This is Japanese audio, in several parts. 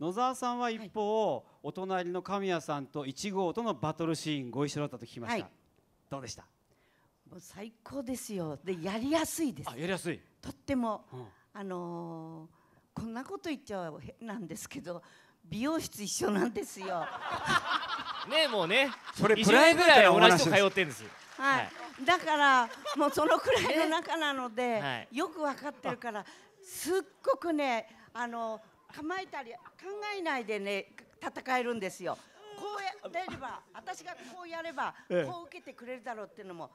野沢さんは一方、はい、お隣の神谷さんと1号とのバトルシーンご一緒だったと聞きました、はい、どうでしたもう最高ですよでやりやすいですやりやすいとっても、うん、あのー、こんなこと言っちゃうなんですけど美容室一緒なんですよ ねもうねそれプライぐらい同じと通ってんですよはい、はい、だからもうそのくらいの中なので、はい、よく分かってるからすっごくねあの構えたり考えないでね戦えるんですよ。こうやれば私がこうやればこう受けてくれるだろうっていうのも。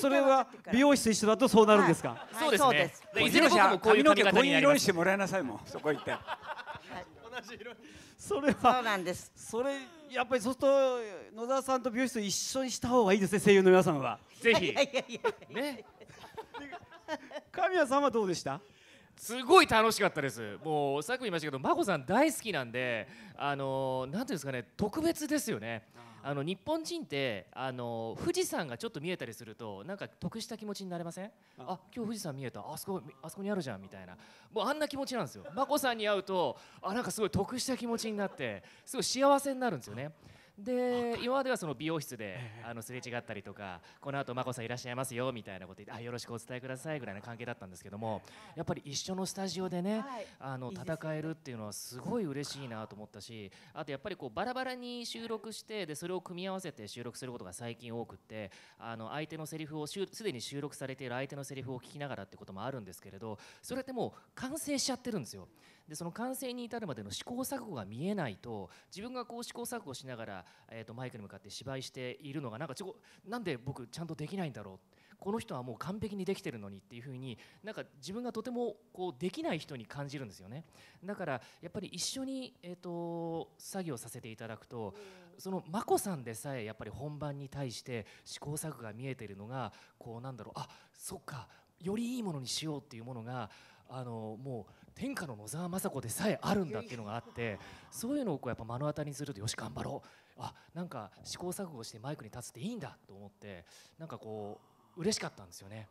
それは美容室一緒だとそうなるんですか。はいはい、そうですね。いずれもこういう髪型にしてもらいなさいもん。そこ行って。はい、同じ色。それは。そうなんです。それやっぱりそうすると野沢さんと美容室一緒にした方がいいですね。声優の皆さんは。ぜひ。ね。神谷さんはどうでした？すごい楽しかったですもうさっき言いましたけど眞子さん大好きなんであの何ていうんですかね特別ですよねあの日本人ってあの富士山がちょっと見えたりするとなんか得した気持ちになれませんあ今日富士山見えたあそこあそこにあるじゃんみたいなもうあんな気持ちなんですよ眞子さんに会うとあなんかすごい得した気持ちになってすごい幸せになるんですよねで今まではその美容室であのすれ違ったりとかこの後眞子さんいらっしゃいますよみたいなこと言ってあよろしくお伝えくださいぐらいの関係だったんですけどもやっぱり一緒のスタジオでね、あの戦えるっていうのはすごい嬉しいなと思ったしあとやっぱりこうバラバラに収録してでそれを組み合わせて収録することが最近多くってあの相手のセリフをすでに収録されている相手のセリフを聞きながらってこともあるんですけれどそれってもう完成しちゃってるんですよ。でその完成に至るまでの試行錯誤が見えないと自分がこう試行錯誤しながら、えー、とマイクに向かって芝居しているのがなんかちょなんで僕ちゃんとできないんだろうこの人はもう完璧にできてるのにっていうふうになんか自分がとてもこうできない人に感じるんですよねだからやっぱり一緒に、えーと、と作業させていただくとその眞子さんでさえやっぱり本番に対して試行錯誤が見えてるのがこうなんだろうあそっかよりいいものにしようっていうものがあのもう天下の野沢雅子でさえあるんだっていうのがあってそういうのをこうやっぱ目の当たりにするとよし頑張ろうあなんか試行錯誤してマイクに立つっていいんだと思ってなんかこう嬉しかったんですよね。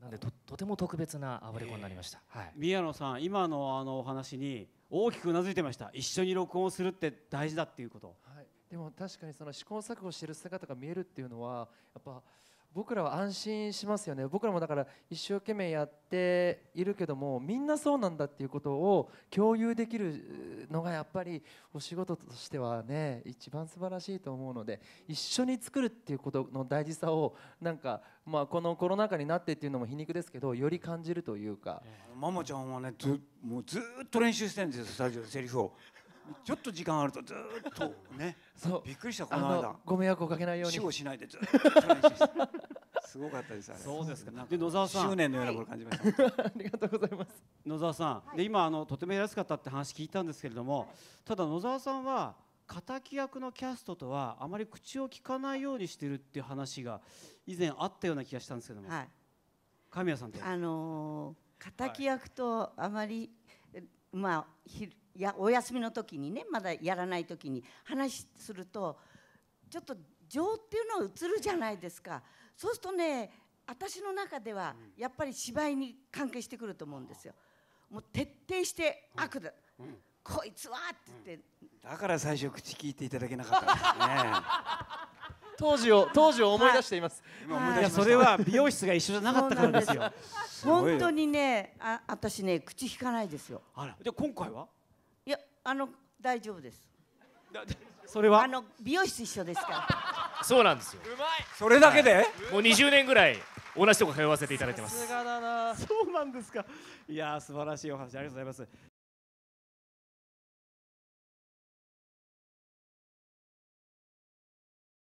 なんでととても特別なアブレコになりました、えー、はい、宮野さん今のあのお話に大きくうなずいてました一緒に録音するって大事だっていうこと、はい、でも確かにその試行錯誤してる姿が見えるっていうのはやっぱ僕らは安心しますよね僕らもだから一生懸命やっているけどもみんなそうなんだっていうことを共有できるのがやっぱりお仕事としてはね一番素晴らしいと思うので一緒に作るっていうことの大事さをなんかまあこのコロナ禍になってっていうのも皮肉ですけどより感じるというか。ママちゃんはねずもうずっと練習してるんですよスタジオでセリフを。ちょっと時間あるとずっとね そうびっくりしたこの間ご迷惑をかけないように死後しないでずっと すごかったですあれそうですかで野沢さん執念のようなこと感じました、ありがとうございます野沢さん、で今あのとても安かったって話聞いたんですけれども、ただ野沢さんは敵役のキャストとはあまり口を聞かないようにしてるっていう話が以前あったような気がしたんですけども、神谷さんっあの敵役とあまり、まあ、ひやお休みの時にねまだやらない時に話するとちょっと情っていうのは映るじゃないですかそうするとね私の中ではやっぱり芝居に関係してくると思うんですよ。もう徹底して悪だ、うんうん、こいつはってだから最初口聞いていただけなかったですね 当時を当時を思い出しています、はい、いやそれは美容室が一緒じゃなかったからですよ本当にねあ私ね口引かないですよあらじで今回はいやあの大丈夫ですだで それはあの美容室一緒ですから そうなんですようまいそれだけで、もう20年ぐらい同じとこ通わせていただいてますさすがだなそうなんですかいや素晴らしいお話ありがとうございます